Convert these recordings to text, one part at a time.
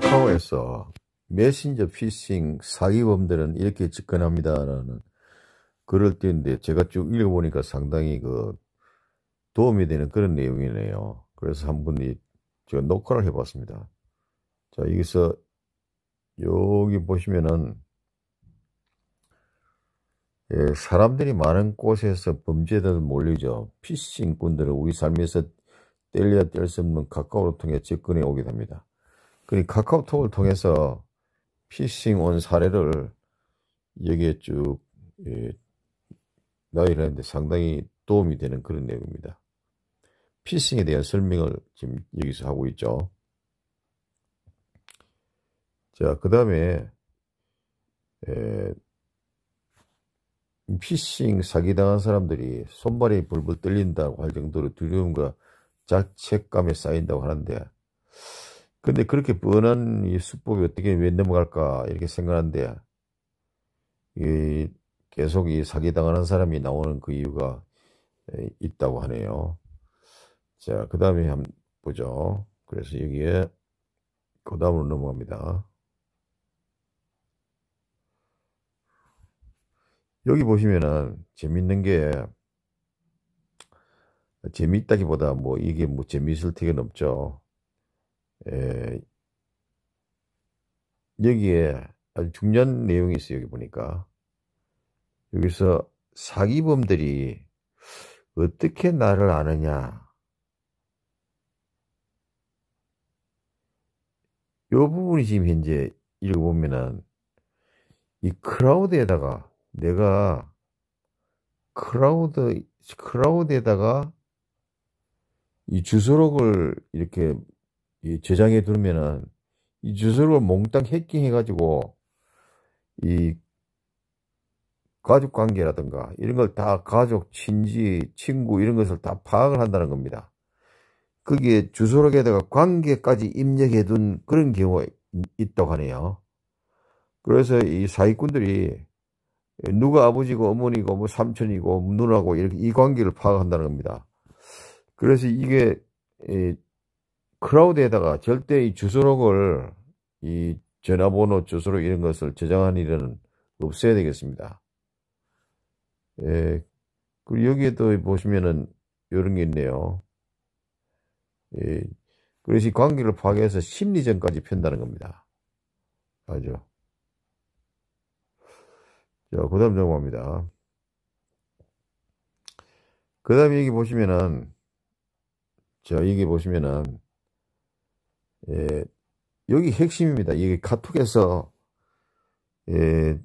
카카오에서 메신저 피싱 사기범들은 이렇게 접근합니다라는 글을 띄는데 제가 쭉 읽어보니까 상당히 그 도움이 되는 그런 내용이네요. 그래서 한 분이 제가 녹화를 해봤습니다. 자, 여기서 여기 보시면은 예, 사람들이 많은 곳에서 범죄들 몰리죠. 피싱꾼들은 우리 삶에서 뗄려야 뗄 수 없는 카카오를 통해 접근해 오게 됩니다. 그 카카오톡을 통해서 피싱 온 사례를 여기에 쭉 예, 나열을 했는데 상당히 도움이 되는 그런 내용입니다. 피싱에 대한 설명을 지금 여기서 하고 있죠. 자, 그 다음에 예, 피싱 사기당한 사람들이 손발이 불불 떨린다고 할 정도로 두려움과 자책감에 쌓인다고 하는데 근데 그렇게 뻔한 이 수법이 어떻게 왜 넘어갈까 이렇게 생각하는데 이 계속 이 사기당하는 사람이 나오는 그 이유가 있다고 하네요. 자, 그 다음에 한번 보죠. 그래서 여기에 그 다음으로 넘어갑니다. 여기 보시면은 재밌는 게 재미있다기보다 뭐 이게 뭐 재미있을 테가 넘죠. 에, 여기에 아주 중요한 내용이 있어요. 여기 보니까. 여기서 사기범들이 어떻게 나를 아느냐. 이 부분이 지금 현재 읽어보면은 이 크라우드에다가 내가 크라우드, 크라우드에다가 이 주소록을 이렇게 이 저장해 두면은 이 주소를 몽땅 해킹해가지고 이 가족 관계라든가 이런 걸 다 가족, 친지, 친구 이런 것을 다 파악을 한다는 겁니다. 거기에 주소록에다가 관계까지 입력해 둔 그런 경우가 있다고 하네요. 그래서 이 사기꾼들이 누가 아버지고 어머니고 뭐 삼촌이고 뭐 누나고 이렇게 이 관계를 파악한다는 겁니다. 그래서 이게 크라우드에다가 절대 이 주소록을 이 전화번호 주소록 이런 것을 저장한 일은 없어야 되겠습니다. 예, 그리고 여기에 또 보시면은 이런 게 있네요. 예, 그래서 관계를 파괴해서 심리전까지 편다는 겁니다. 알죠 자, 그 다음 정보입니다. 그 다음에 여기 보시면은, 자, 여기 보시면은, 예, 여기 핵심입니다. 여기 카톡에서 예,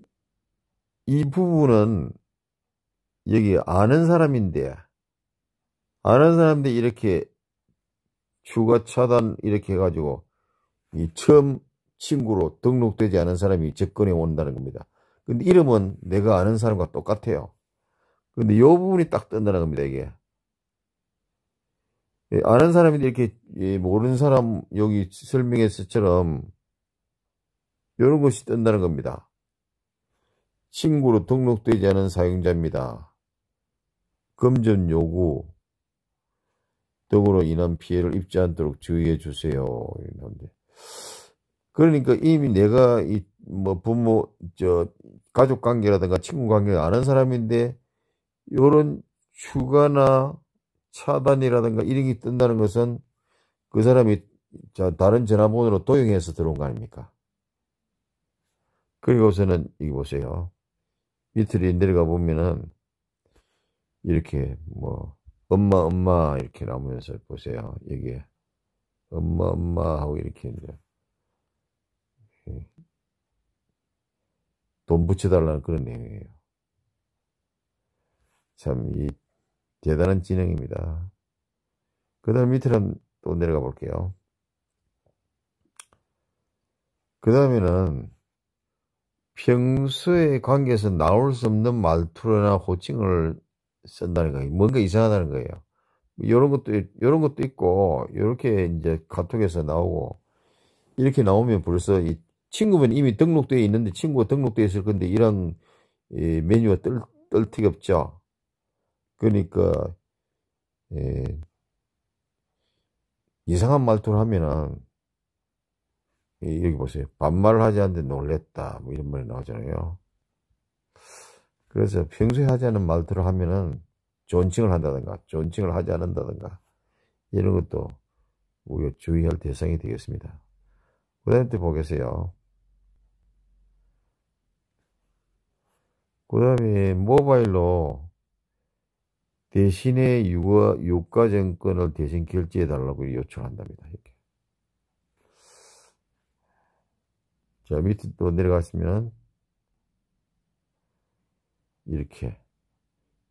이 부분은 여기 아는 사람인데 아는 사람인데 이렇게 추가 차단 이렇게 해가지고 이 처음 친구로 등록되지 않은 사람이 접근해 온다는 겁니다. 근데 이름은 내가 아는 사람과 똑같아요. 근데 이 부분이 딱 뜬다는 겁니다, 이게. 예, 아는 사람인데 이렇게 예, 모르는 사람 여기 설명했을처럼 이런 것이 뜬다는 겁니다. 친구로 등록되지 않은 사용자입니다. 금전 요구 등으로 인한 피해를 입지 않도록 주의해 주세요. 그러니까 이미 내가 이 뭐 부모 저 가족 관계라든가 친구 관계를 아는 사람인데 이런 휴가나 차단이라든가 이력이 뜬다는 것은 그 사람이 다른 전화번호로 도용해서 들어온 거 아닙니까? 그리고서는 이기 보세요. 밑으로 내려가 보면은 이렇게 뭐 엄마 엄마 이렇게 나오면서 보세요. 여기 엄마 엄마 하고 이렇게 이제 돈 붙여달라는 그런 내용이에요. 참이 대단한 진행입니다그 다음 밑으로 또 내려가 볼게요. 그 다음에는 평소의 관계에서 나올 수 없는 말투나 호칭을 쓴다는 거예요. 뭔가 이상하다는 거예요. 이런 뭐 것도, 이런 것도 있고, 이렇게 이제 카톡에서 나오고, 이렇게 나오면 벌써 이 친구면 이미 등록되어 있는데 친구가 등록되어 있을 건데 이런 이 메뉴가 뜰, 뜰튀없죠 그러니까 예, 이상한 말투를 하면은 예, 여기 보세요. 반말을 하지 않는데 놀랬다 뭐 이런 말이 나오잖아요. 그래서 평소에 하지 않은 말투를 하면은 존칭을 한다든가 존칭을 하지 않는다든가 이런 것도 우리가 주의할 대상이 되겠습니다. 그 다음에 또 보겠어요. 그 다음에 모바일로 대신에 유가, 유가증권을 대신 결제해달라고 요청한답니다. 이렇게. 자, 밑에 또 내려갔으면, 이렇게.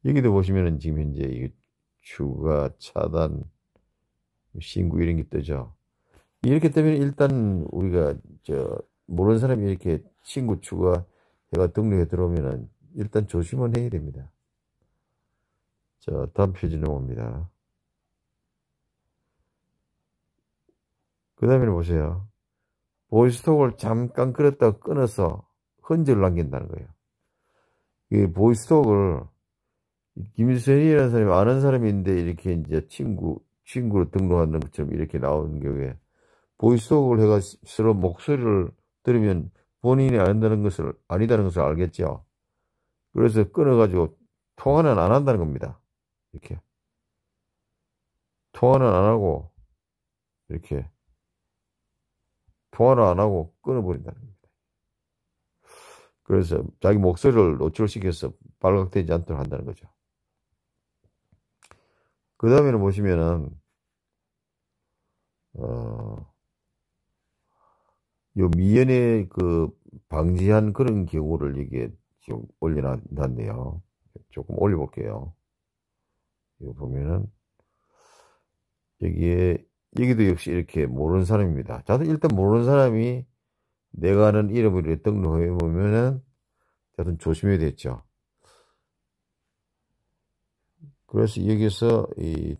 여기도 보시면은 지금 현재 추가, 차단, 신고 이런 게 뜨죠. 이렇게 되면 일단 우리가, 저, 모르는 사람이 이렇게 신고 추가 해가 등록에 들어오면은 일단 조심은 해야 됩니다. 자, 다음 페이지 넘어옵니다. 그 다음에 보세요. 보이스톡을 잠깐 끓었다가 끊어서 흔적을 남긴다는 거예요. 이 보이스톡을 김일선이라는 사람이 아는 사람인데 이렇게 이제 친구, 친구로 등록하는 것처럼 이렇게 나오는 경우에 보이스톡을 해가 서로 목소리를 들으면 본인이 아니다는 것을, 아니다는 것을 알겠죠. 그래서 끊어가지고 통화는 안 한다는 겁니다. 이렇게 통화는 안 하고 이렇게 통화를 안 하고 끊어버린다는 겁니다. 그래서 자기 목소리를 노출시켜서 발각되지 않도록 한다는 거죠. 그 다음에는 보시면은 어, 요 미연에 그 방지한 그런 경우를 이게 지금 올려놨네요. 조금 올려볼게요. 이거 보면은 여기에 여기도 역시 이렇게 모르는 사람입니다. 자, 일단 모르는 사람이 내가 아는 이름을 이렇게 등록해 보면은 자든 조심해야 되겠죠. 그래서 여기서 이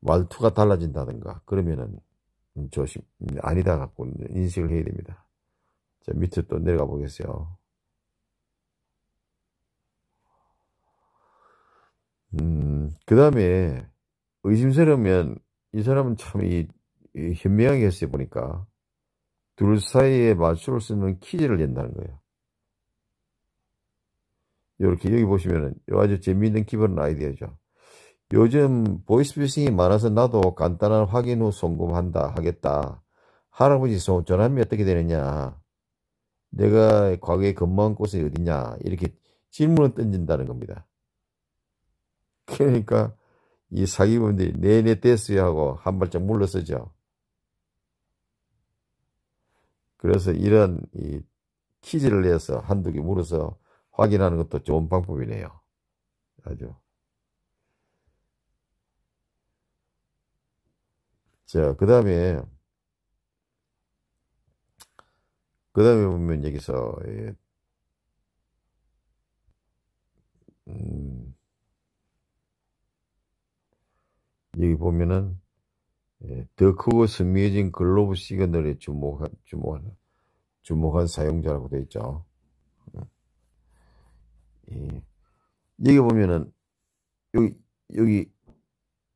말투가 달라진다든가 그러면은 조심 아니다 갖고 인식을 해야 됩니다. 자밑으로또 내려가 보겠어요. 음, 그 다음에 의심스러우면 이 사람은 참 이, 이 현명하게 했어요, 보니까. 둘 사이에 맞추를 쓰는 퀴즈를 낸다는 거예요. 이렇게 여기 보시면은 아주 재미있는 기본 아이디어죠. 요즘 보이스피싱이 많아서 나도 간단한 확인 후 송금한다 하겠다. 할아버지 전화하면 어떻게 되느냐. 내가 과거에 근무한 곳이 어디냐. 이렇게 질문을 던진다는 겁니다. 그러니까 이사기범들이 내내 떼어야 하고 한 발짝 물러서죠. 그래서 이런 이 퀴즈를 내서 한두 개 물어서 확인하는 것도 좋은 방법이네요. 아주. 자, 그 다음에, 그 다음에 보면 여기서, 예, 여기 보면은 예, 더 크고 스미해진 글로브 시그널에 주목한, 주목한, 주목한 사용자라고 되어 있죠. 예. 여기 보면은, 여기, 여기,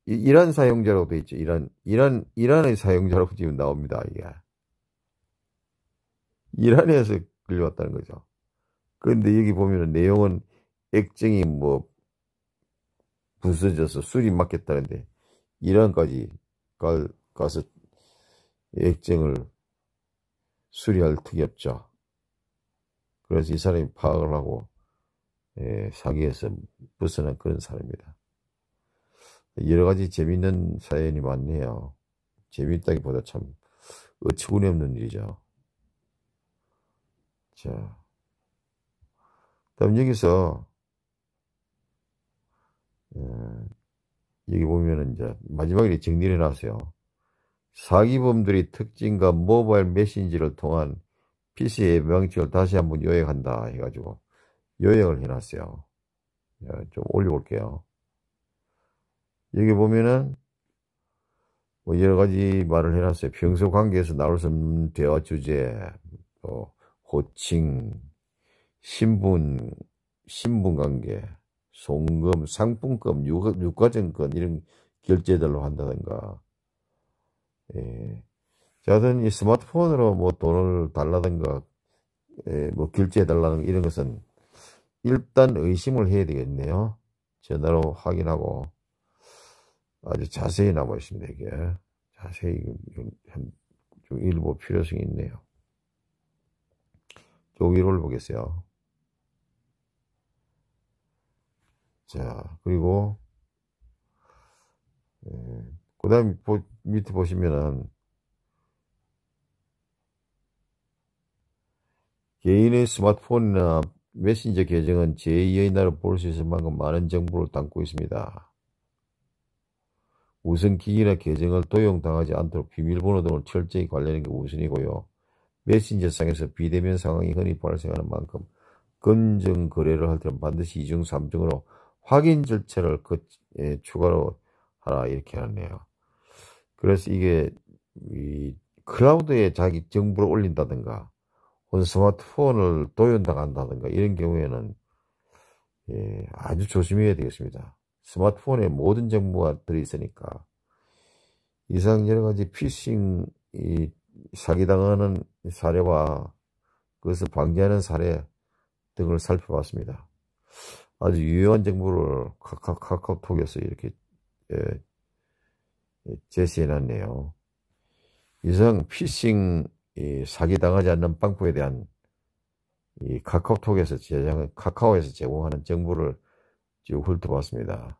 이란 사용자라고 되어 있죠. 이란, 이란, 이란의 사용자라고 지금 나옵니다. 이게. 이란에서 끌려왔다는 거죠. 그런데 여기 보면은 내용은 액정이 뭐, 부서져서 술이 맞겠다는데, 이런 것이 걸, 것을 액정을 수리할 턱이 없죠. 그래서 이 사람이 파악을 하고 예, 사기에서 벗어난 그런 사람입니다. 여러 가지 재밌는 사연이 많네요. 재밌다기보다 참 어처구니 없는 일이죠. 자, 다음 여기서 여기 보면은 이제 마지막에 정리를 해놨어요. 사기범들이 특징과 모바일 메신지를 통한 PC의 명칭을 다시 한번 요약한다 해가지고 요약을 해놨어요. 예, 좀 올려볼게요. 여기 보면은 뭐 여러 가지 말을 해놨어요. 평소 관계에서 나올 수 없는 대화 주제, 뭐 호칭, 신분, 신분 관계, 송금, 상품금 유가증권 이런 결제들로 한다든가 예. 자든 이 스마트폰으로 뭐 돈을 달라든가 예, 뭐 결제해 달라는 이런 것은 일단 의심을 해야 되겠네요. 전화로 확인하고 아주 자세히 남아 있습니다. 이게 자세히 좀, 좀 일부 필요성이 있네요. 조기로를 보겠어요. 자, 그리고, 예, 그 다음 밑에 보시면은, 개인의 스마트폰이나 메신저 계정은 제2의 나를 라볼수 있을 만큼 많은 정보를 담고 있습니다. 우선 기기나 계정을 도용당하지 않도록 비밀번호 등을 철저히 관리하는 게 우선이고요. 메신저상에서 비대면 상황이 흔히 발생하는 만큼 건전 거래를 할 때는 반드시 이중 3중으로 확인 절차를 그 예, 추가로 하라 이렇게 하네요. 그래서 이게 이 클라우드에 자기 정보를 올린다든가 혹은 스마트폰을 도용당한다든가 이런 경우에는 예, 아주 조심해야 되겠습니다. 스마트폰에 모든 정보가 들어있으니까 이상 여러 가지 피싱 이 사기당하는 사례와 그것을 방지하는 사례 등을 살펴봤습니다. 아주 유용한 정보를 카카, 오톡에서 이렇게 예, 예, 제시해놨네요. 이상 피싱 사기당하지 않는 빵꾸에 대한 이 카카오톡에서 제작, 카카오에서 제공하는 정보를 쭉 훑어봤습니다.